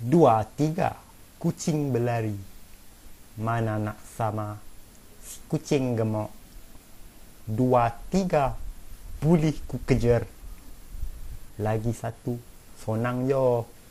dua, tiga kucing berlari. Mana nak sama kucing gemuk. Dua, tiga boleh ku kejar. Lagi satu, sonang yo.